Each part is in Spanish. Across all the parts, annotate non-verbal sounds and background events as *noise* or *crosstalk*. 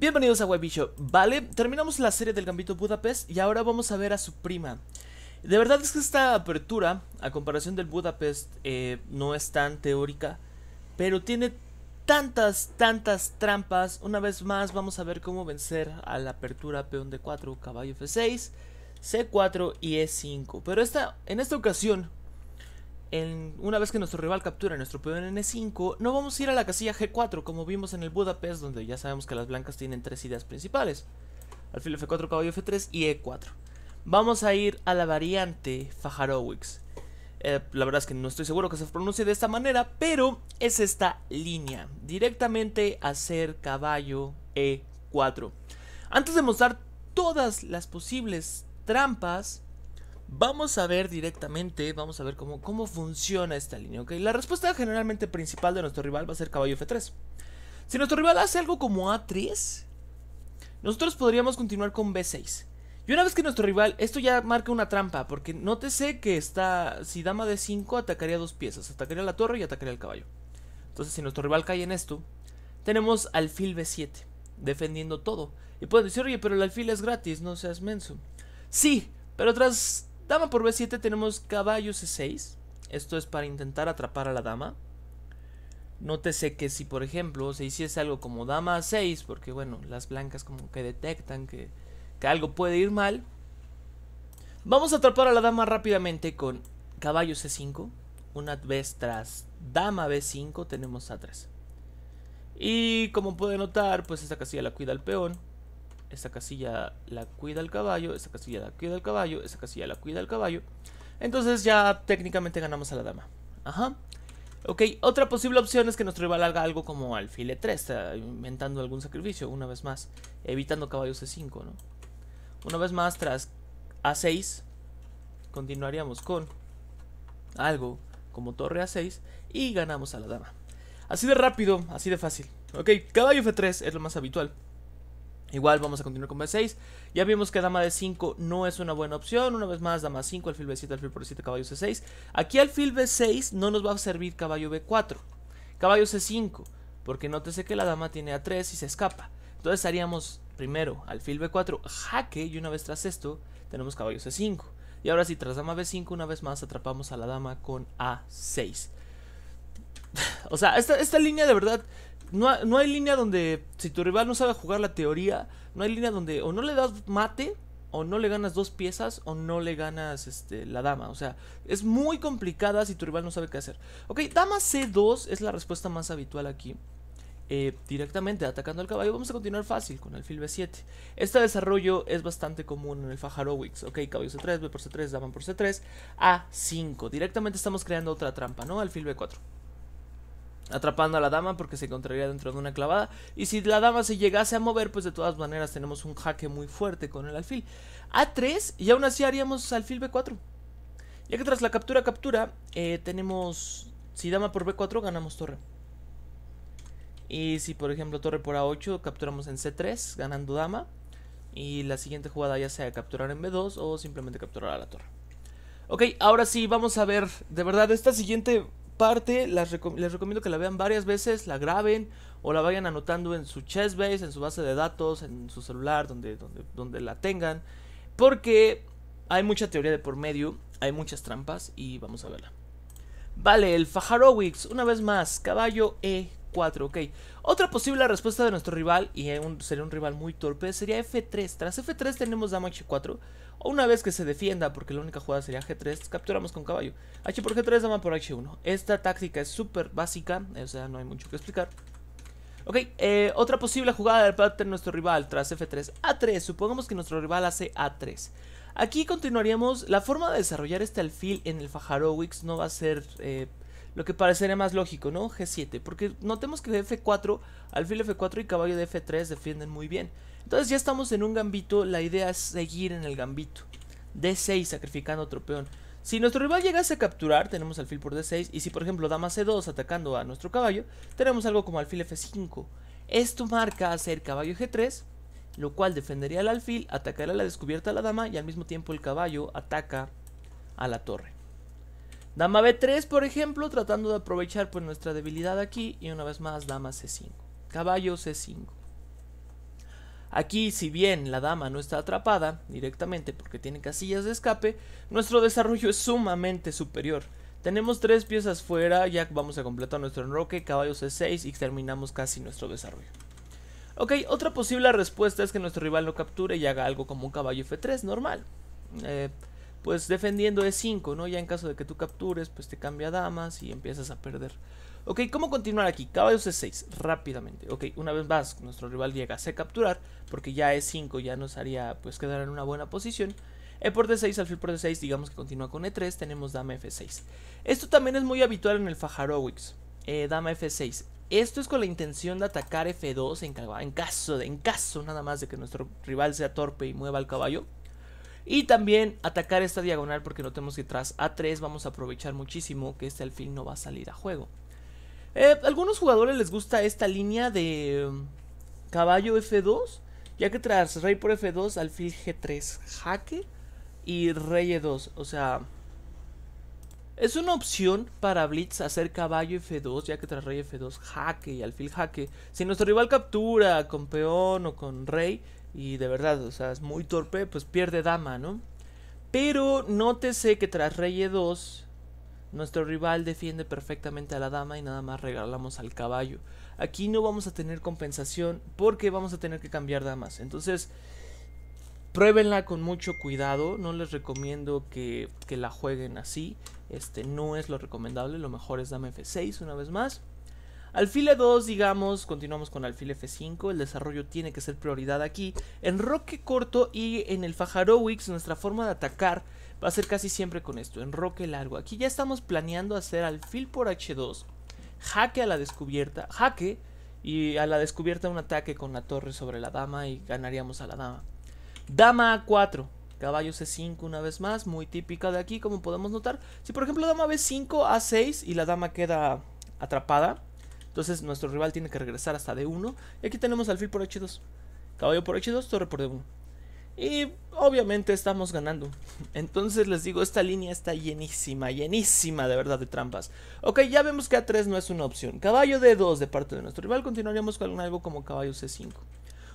Bienvenidos a Webicho. Vale, terminamos la serie del Gambito Budapest y ahora vamos a ver a su prima. De verdad es que esta apertura, a comparación del Budapest, eh, no es tan teórica, pero tiene tantas, tantas trampas. Una vez más vamos a ver cómo vencer a la apertura peón d4, caballo f6, c4 y e5. Pero esta, en esta ocasión una vez que nuestro rival captura nuestro peón en E5, no vamos a ir a la casilla G4 como vimos en el Budapest, donde ya sabemos que las blancas tienen tres ideas principales. Alfil F4, caballo F3 y E4. Vamos a ir a la variante Fajarowicz. Eh, la verdad es que no estoy seguro que se pronuncie de esta manera, pero es esta línea. Directamente hacer caballo E4. Antes de mostrar todas las posibles trampas, Vamos a ver directamente, vamos a ver cómo, cómo funciona esta línea, ¿ok? La respuesta generalmente principal de nuestro rival va a ser caballo F3. Si nuestro rival hace algo como A3, nosotros podríamos continuar con B6. Y una vez que nuestro rival, esto ya marca una trampa, porque nótese que está, si dama de 5 atacaría dos piezas, atacaría la torre y atacaría el caballo. Entonces si nuestro rival cae en esto, tenemos alfil B7, defendiendo todo. Y pueden decir, oye, pero el alfil es gratis, no seas menso. Sí, pero tras Dama por B7 tenemos caballo C6. Esto es para intentar atrapar a la dama. Nótese que si por ejemplo se hiciese algo como dama a 6, porque bueno, las blancas como que detectan que, algo puede ir mal. Vamos a atrapar a la dama rápidamente con caballo C5. Una vez tras dama B5 tenemos A3. Y como puede notar, pues esta casilla la cuida el peón esta casilla la cuida el caballo, esta casilla la cuida el caballo, esta casilla la cuida el caballo. Entonces ya técnicamente ganamos a la dama. Ajá. Ok, otra posible opción es que nuestro rival haga algo como alfil e3, eh, inventando algún sacrificio, una vez más, evitando caballo c5, ¿no? Una vez más, tras a6, continuaríamos con algo como torre a6 y ganamos a la dama. Así de rápido, así de fácil. Ok, caballo f3 es lo más habitual. Igual vamos a continuar con B6. Ya vimos que dama de 5 no es una buena opción. Una vez más, dama 5, alfil B7, alfil por 7, caballo C6. Aquí alfil B6 no nos va a servir caballo B4. Caballo C5, porque nótese que la dama tiene A3 y se escapa. Entonces haríamos primero alfil B4, jaque, y una vez tras esto tenemos caballo C5. Y ahora sí, tras dama B5, una vez más atrapamos a la dama con A6. *laughs* o sea, esta, esta línea de verdad no, hay línea donde, si tu rival no sabe jugar la teoría, no hay línea donde o no le das mate, o no le ganas dos piezas, o no le ganas este, la dama. O sea, es muy complicada si tu rival no sabe qué hacer. Ok, dama C2 es la respuesta más habitual aquí. Eh, directamente atacando al caballo, vamos a continuar fácil con fil B7. Este desarrollo es bastante común en el Fajarowicz ok, caballo C3, B por C3, dama por C3, A5. Directamente estamos creando otra trampa, ¿no? Alfil B4 atrapando a la dama porque se encontraría dentro de una clavada. Y si la dama se llegase a mover, pues de todas maneras tenemos un jaque muy fuerte con el alfil. A3 y aún así haríamos alfil B4. Ya que tras la captura captura, eh, tenemos... Si dama por B4 ganamos torre. Y si por ejemplo torre por A8 capturamos en C3 ganando dama. Y la siguiente jugada ya sea capturar en B2 o simplemente capturar a la torre. Ok, ahora sí, vamos a ver, de verdad, esta siguiente parte, les recomiendo que la vean varias veces, la graben o la vayan anotando en su chess base, en su base de datos, en su celular, donde, donde, donde la tengan. Porque hay mucha teoría de por medio, hay muchas trampas y vamos a verla. Vale, el Fajarowix, una vez más, caballo E4, ok. Otra posible respuesta de nuestro rival, y sería un rival muy torpe, sería F3. Tras F3 tenemos dama H4, o una vez que se defienda, porque la única jugada sería G3, pues capturamos con caballo. H por G3, dama por H1. Esta táctica es súper básica, o sea, no hay mucho que explicar. Ok, eh, otra posible jugada del parte de nuestro rival tras F3, A3. Supongamos que nuestro rival hace A3. Aquí continuaríamos, la forma de desarrollar este alfil en el Fajarowix no va a ser... Eh, lo que parecería más lógico, ¿no? G7. Porque notemos que F4, alfil F4 y caballo de F3 defienden muy bien. Entonces ya estamos en un gambito. La idea es seguir en el gambito. D6 sacrificando otro Si nuestro rival llegase a capturar, tenemos alfil por D6. Y si por ejemplo dama C2 atacando a nuestro caballo, tenemos algo como alfil F5. Esto marca hacer caballo G3, lo cual defendería al alfil, atacaría a la descubierta a la dama y al mismo tiempo el caballo ataca a la torre. Dama B3, por ejemplo, tratando de aprovechar pues, nuestra debilidad aquí. Y una vez más, dama C5. Caballo C5. Aquí, si bien la dama no está atrapada directamente porque tiene casillas de escape, nuestro desarrollo es sumamente superior. Tenemos tres piezas fuera, ya vamos a completar nuestro enroque, caballo C6 y terminamos casi nuestro desarrollo. Ok, otra posible respuesta es que nuestro rival lo capture y haga algo como un caballo F3, normal. Eh, pues defendiendo de 5, ¿no? Ya en caso de que tú captures, pues te cambia damas y empiezas a perder. Ok, ¿cómo continuar aquí? Caballo C6, rápidamente. Ok, una vez más, nuestro rival llega a C capturar, porque ya E5 ya nos haría pues quedar en una buena posición. E por D6, alfil por D6, digamos que continúa con E3, tenemos dama F6. Esto también es muy habitual en el Fajarowicz eh, dama F6. Esto es con la intención de atacar F2 en, caso, en caso nada más de que nuestro rival sea torpe y mueva el caballo. Y también atacar esta diagonal porque notemos que tras A3 vamos a aprovechar muchísimo que este alfil no va a salir a juego. Eh, algunos jugadores les gusta esta línea de um, caballo F2, ya que tras rey por F2, alfil G3 jaque y rey E2. O sea, es una opción para Blitz hacer caballo F2, ya que tras rey F2 jaque y alfil jaque. Si nuestro rival captura con peón o con rey, y de verdad, o sea, es muy torpe, pues pierde dama, ¿no? Pero nótese que tras rey e2, nuestro rival defiende perfectamente a la dama y nada más regalamos al caballo. Aquí no vamos a tener compensación porque vamos a tener que cambiar damas. Entonces, pruébenla con mucho cuidado. No les recomiendo que, la jueguen así. Este no es lo recomendable. Lo mejor es dama F6 una vez más. Alfil E2, digamos, continuamos con alfil F5, el desarrollo tiene que ser prioridad aquí. En roque corto y en el Fajarowix nuestra forma de atacar va a ser casi siempre con esto, en roque largo. Aquí ya estamos planeando hacer alfil por H2, jaque a la descubierta, jaque y a la descubierta un ataque con la torre sobre la dama y ganaríamos a la dama. Dama A4, Caballo C5 una vez más, muy típica de aquí como podemos notar. Si por ejemplo dama B5, A6 y la dama queda atrapada, entonces nuestro rival tiene que regresar hasta D1. Y aquí tenemos alfil por H2. Caballo por H2, torre por D1. Y obviamente estamos ganando. *laughs* Entonces les digo, esta línea está llenísima, llenísima de verdad de trampas. Ok, ya vemos que A3 no es una opción. Caballo D2 de parte de nuestro rival, continuaríamos con algo como caballo C5.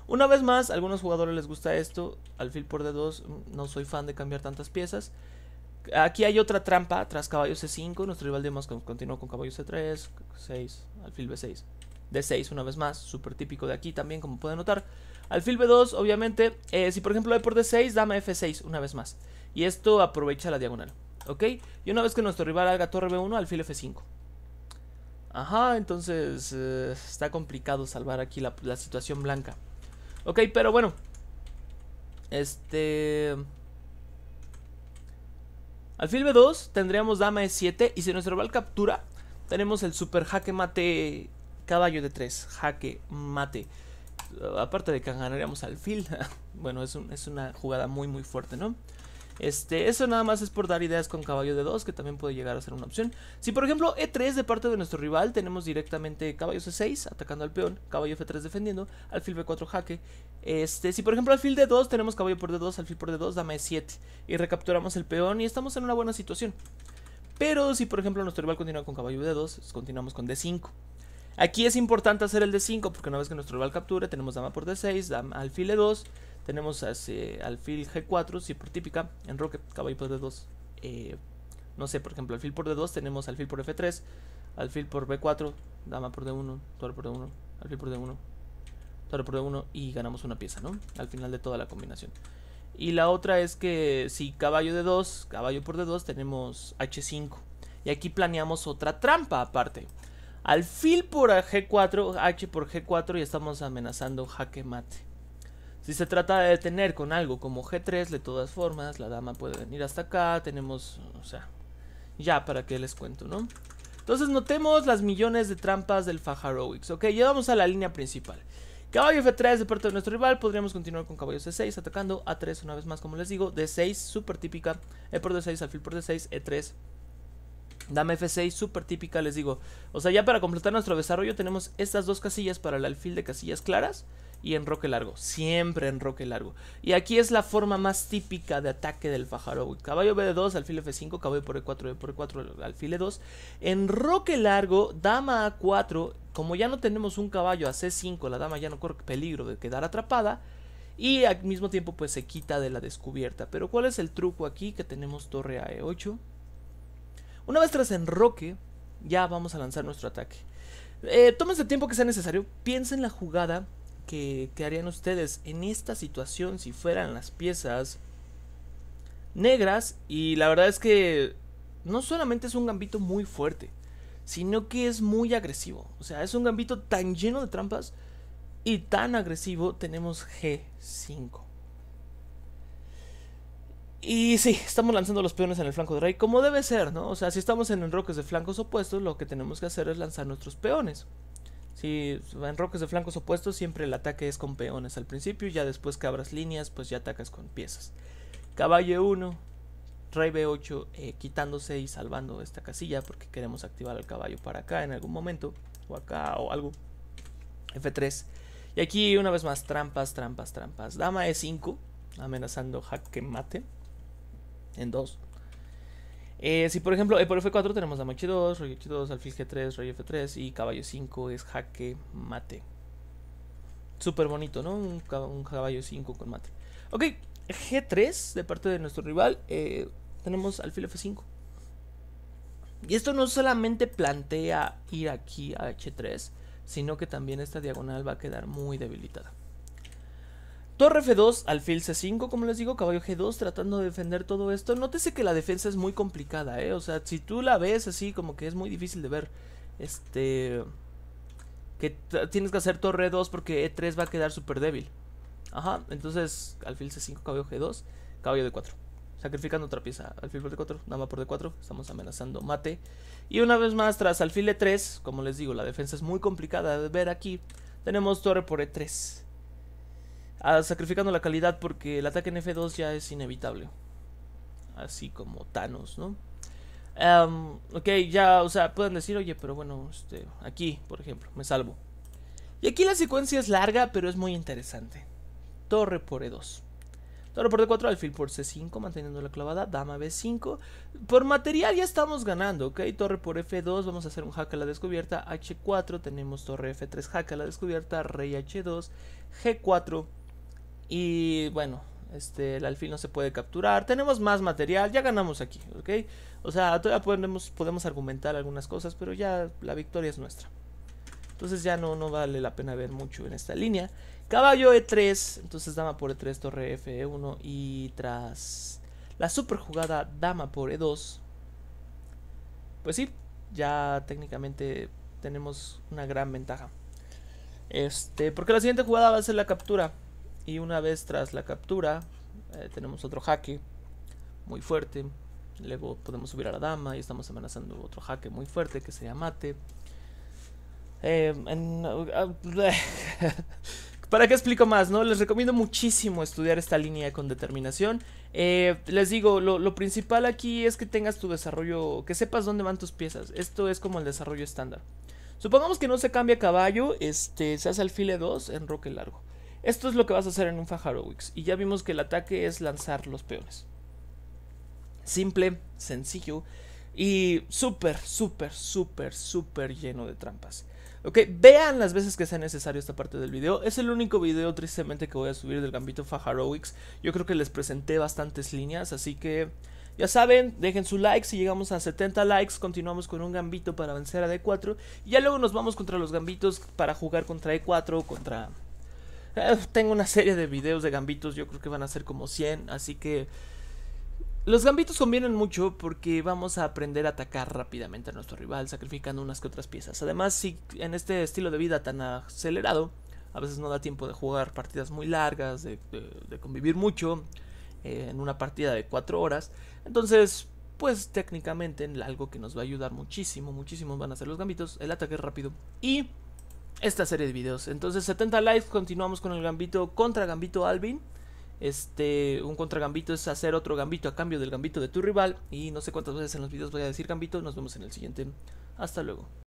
Una vez más, a algunos jugadores les gusta esto, alfil por D2, mm, no soy fan de cambiar tantas piezas. Aquí hay otra trampa tras caballo C5. Nuestro rival de Moscú continuó con caballo C3, 6, alfil B6. D6 una vez más, súper típico de aquí también, como pueden notar. Alfil B2, obviamente, eh, si por ejemplo hay por D6, dama F6 una vez más. Y esto aprovecha la diagonal, ¿ok? Y una vez que nuestro rival haga torre B1, alfil F5. Ajá, entonces eh, está complicado salvar aquí la situación blanca. Ok, pero bueno. Este... Alfil B2, tendríamos dama E7 y si nuestro rival captura, tenemos el super jaque mate caballo de 3, jaque mate. Aparte de que ganaríamos alfil, *laughs* bueno, es, es una jugada muy muy fuerte, ¿no? Este, eso nada más es por dar ideas con caballo de 2, que también puede llegar a ser una opción. Si por ejemplo E3 de parte de nuestro rival, tenemos directamente caballo C6 atacando al peón, caballo F3 defendiendo, alfil B4 jaque. Este, si por ejemplo alfil D2 tenemos caballo por D2, alfil por D2, dama E7 y recapturamos el peón y estamos en una buena situación. Pero si por ejemplo nuestro rival continúa con caballo D2, continuamos con D5. Aquí es importante hacer el D5 porque una vez que nuestro rival captura tenemos dama por D6, dama alfil E2 tenemos alfil G4, Si por típica, en Rocket, caballo por D2. Eh, no sé, por ejemplo, alfil por D2 tenemos alfil por F3, alfil por B4, dama por D1, torre por D1, alfil por D1, torre por D1 y ganamos una pieza, ¿no? Al final de toda la combinación. Y la otra es que si caballo de 2, caballo por D2, tenemos H5. Y aquí planeamos otra trampa aparte. Alfil por G4, H por G4 y estamos amenazando jaque mate. Si se trata de detener con algo como G3, de todas formas, la dama puede venir hasta acá. Tenemos, o sea, ya para qué les cuento, ¿no? Entonces notemos las millones de trampas del Fajaroix. Ok, llevamos a la línea principal. Caballo F3 de parte de nuestro rival. Podríamos continuar con caballo C6 atacando A3 una vez más, como les digo. D6, súper típica. E por D6, alfil por D6, E3. Dama F6, súper típica, les digo. O sea, ya para completar nuestro desarrollo tenemos estas dos casillas para el alfil de casillas claras y roque largo. Siempre en roque largo. Y aquí es la forma más típica de ataque del Fajaro. Caballo B2, alfil F5, caballo por E4, por E4, alfil E2. Enroque largo, dama A4. Como ya no tenemos un caballo a C5, la dama ya no corre peligro de quedar atrapada. Y al mismo tiempo pues se quita de la descubierta. Pero ¿cuál es el truco aquí? Que tenemos torre a E8. Una vez tras roque, ya vamos a lanzar nuestro ataque. Eh, el tiempo que sea necesario. Piensen la jugada que, harían ustedes en esta situación si fueran las piezas negras y la verdad es que no solamente es un gambito muy fuerte, sino que es muy agresivo. O sea, es un gambito tan lleno de trampas y tan agresivo. Tenemos G5. Y sí, estamos lanzando los peones en el flanco de rey, como debe ser, ¿no? O sea, si estamos en enroques de flancos opuestos, lo que tenemos que hacer es lanzar nuestros peones. Si roques de flancos opuestos, siempre el ataque es con peones al principio, ya después que abras líneas, pues ya atacas con piezas. Caballo 1, rey b8, eh, quitándose y salvando esta casilla, porque queremos activar al caballo para acá en algún momento, o acá o algo. F3. Y aquí una vez más, trampas, trampas, trampas. Dama E5, amenazando jaque mate en 2. Eh, si por ejemplo eh, por F4 tenemos Dama H2, Rey H2, Alfil G3, Rey F3 y Caballo 5 es jaque mate. Súper bonito, ¿no? Un, caballo 5 con mate. Ok, G3 de parte de nuestro rival. Eh, tenemos Alfil F5. Y esto no solamente plantea ir aquí a H3, sino que también esta diagonal va a quedar muy debilitada. Torre F2, alfil C5, como les digo, caballo G2 tratando de defender todo esto. Nótese que la defensa es muy complicada, ¿eh? O sea, si tú la ves así, como que es muy difícil de ver. Este... Que tienes que hacer torre E2 porque E3 va a quedar súper débil. Ajá, entonces alfil C5, caballo G2, caballo D4. Sacrificando otra pieza, alfil por D4, más por D4, estamos amenazando mate. Y una vez más, tras alfil E3, como les digo, la defensa es muy complicada de ver aquí. Tenemos torre por E3 sacrificando la calidad porque el ataque en F2 ya es inevitable. Así como Thanos, ¿no? ok, ya, o sea, pueden decir, oye, pero bueno, este, aquí, por ejemplo, me salvo. Y aquí la secuencia es larga, pero es muy interesante. Torre por E2. Torre por D4, alfil por C5, manteniendo la clavada, dama B5. Por material ya estamos ganando, ¿ok? Torre por F2, vamos a hacer un hack a la descubierta. H4, tenemos torre F3, Hack a la descubierta, rey H2, G4, y bueno, este, el alfil no se puede capturar. Tenemos más material, ya ganamos aquí, ¿ok? O sea, todavía podemos, podemos argumentar algunas cosas, pero ya la victoria es nuestra. Entonces ya no, no vale la pena ver mucho en esta línea. Caballo E3, entonces dama por E3, torre F1 y tras la super jugada dama por E2. Pues sí, ya técnicamente tenemos una gran ventaja. Este, porque la siguiente jugada va a ser la captura. Y una vez tras la captura, eh, tenemos otro jaque muy fuerte. Luego podemos subir a la dama y estamos amenazando otro jaque muy fuerte que sería mate. Em, *laughs* ¿Para qué explico más? No? Les recomiendo muchísimo estudiar esta línea con determinación. Eh, les digo, lo, principal aquí es que tengas tu desarrollo, que sepas dónde van tus piezas. Esto es como el desarrollo estándar. Supongamos que no se cambia caballo, este, se hace alfile 2 en roque largo. Esto es lo que vas a hacer en un Fajarowix. Y ya vimos que el ataque es lanzar los peones. Simple, sencillo y súper, súper, súper, súper lleno de trampas. Ok, vean las veces que sea necesario esta parte del video. Es el único video tristemente que voy a subir del gambito Fajarowix. Yo creo que les presenté bastantes líneas, así que ya saben, dejen su like. Si llegamos a 70 likes, continuamos con un gambito para vencer a D4. Y ya luego nos vamos contra los gambitos para jugar contra E4 contra Ah, tengo una serie de videos de gambitos, yo creo que van a ser como 100, así que... Los gambitos convienen mucho porque vamos a aprender a atacar rápidamente a nuestro rival, sacrificando unas que otras piezas. Además, si en este estilo de vida tan acelerado, a veces no da tiempo de jugar partidas muy largas, de, convivir mucho, eh, en una partida de 4 horas. Entonces, pues técnicamente algo que nos va a ayudar muchísimo, muchísimo van a ser los gambitos, el ataque rápido y esta serie de videos. Entonces, 70 likes, continuamos con el gambito contra gambito Alvin. Este, un contra gambito es hacer otro gambito a cambio del gambito de tu rival. Y no sé cuántas veces en los videos voy a decir gambito. Nos vemos en el siguiente. Hasta luego.